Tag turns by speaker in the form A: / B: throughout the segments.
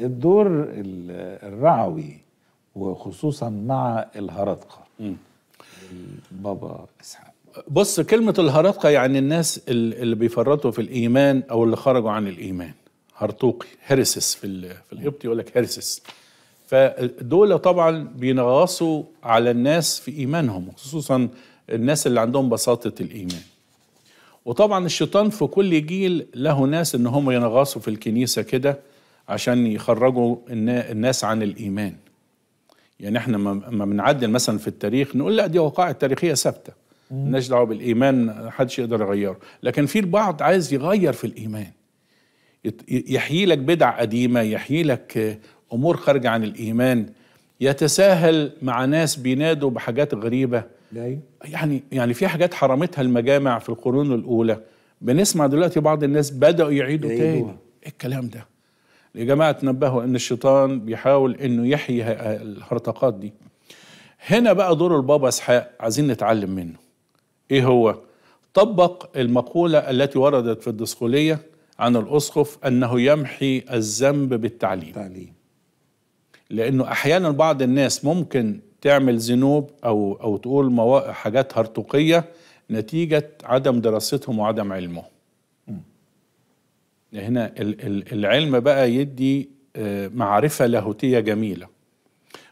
A: الدور الرعوي وخصوصا مع الهرطقه بابا اسحاق
B: بص كلمة الهرطقة يعني الناس اللي بيفرطوا في الإيمان أو اللي خرجوا عن الإيمان هرطوقي هرسس في, في القبط يقول لك هرسس فدول طبعا بينغصوا على الناس في إيمانهم خصوصا الناس اللي عندهم بساطة الإيمان وطبعا الشيطان في كل جيل له ناس ان هم ينغصوا في الكنيسة كده عشان يخرجوا الناس عن الإيمان يعني احنا ما بنعدل مثلا في التاريخ نقول لا دي وقائع تاريخية ثابتة مالناش دعوة بالإيمان محدش يقدر يغيره لكن في البعض عايز يغير في الإيمان يحيي لك بدع قديمة يحيي لك أمور خارجة عن الإيمان يتساهل مع ناس بينادوا بحاجات غريبة يعني يعني في حاجات حرمتها المجامع في القرون الأولى بنسمع دلوقتي بعض الناس بدأوا يعيدوا تاني إيه الكلام ده يا جماعة تنبهوا ان الشيطان بيحاول انه يحيي الهرطقات دي هنا بقى دور البابا اسحاق عايزين نتعلم منه ايه هو طبق المقولة التي وردت في الدسقولية عن الأسقف أنه يمحي الذنب بالتعليم تعليم. لأنه أحيانا بعض الناس ممكن تعمل ذنوب أو أو تقول حاجات هرطوقية نتيجة عدم دراستهم وعدم علمهم هنا العلم بقى يدي آه، معرفة لاهوتية جميلة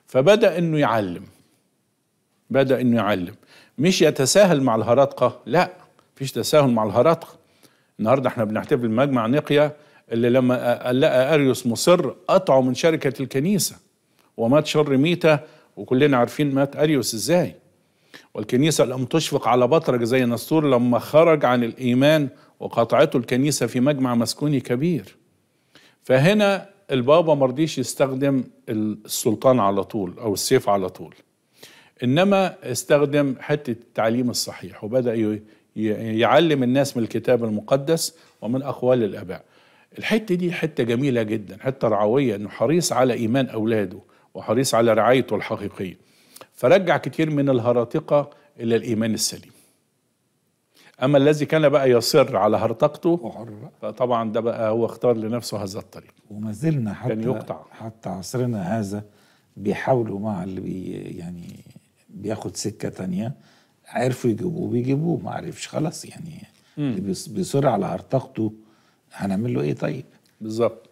B: فبدأ أنه يعلم بدأ أنه يعلم مش يتساهل مع الهرطقة لا فيش تساهل مع الهرطقة النهاردة احنا بنحتفل بمجمع نقيا اللي لما آه، آه، لقى أريوس مصر قطعه من شركة الكنيسة ومات شر ميتة وكلنا عارفين مات أريوس إزاي والكنيسة لم تشفق على بطرك زي نستور لما خرج عن الإيمان وقطعته الكنيسة في مجمع مسكوني كبير فهنا البابا مرضيش يستخدم السلطان على طول أو السيف على طول إنما استخدم حتة التعليم الصحيح وبدأ يعلم الناس من الكتاب المقدس ومن أقوال الآباء الحتة دي حتة جميلة جدا حتة رعوية إنه حريص على إيمان أولاده وحريص على رعايته الحقيقية فرجع كتير من الهراطقة إلى الإيمان السليم أما الذي كان بقى يصر على هرطقته فطبعا ده بقى هو اختار لنفسه هذا الطريق
A: وما زلنا حتى كان يقطع. حتى عصرنا هذا بيحاولوا مع اللي بي يعني بياخد سكة تانية عرفوا يجيبوه بيجيبوه ما عرفش خلاص يعني اللي بيصر على هرطقته هنعمل له ايه طيب
B: بالظبط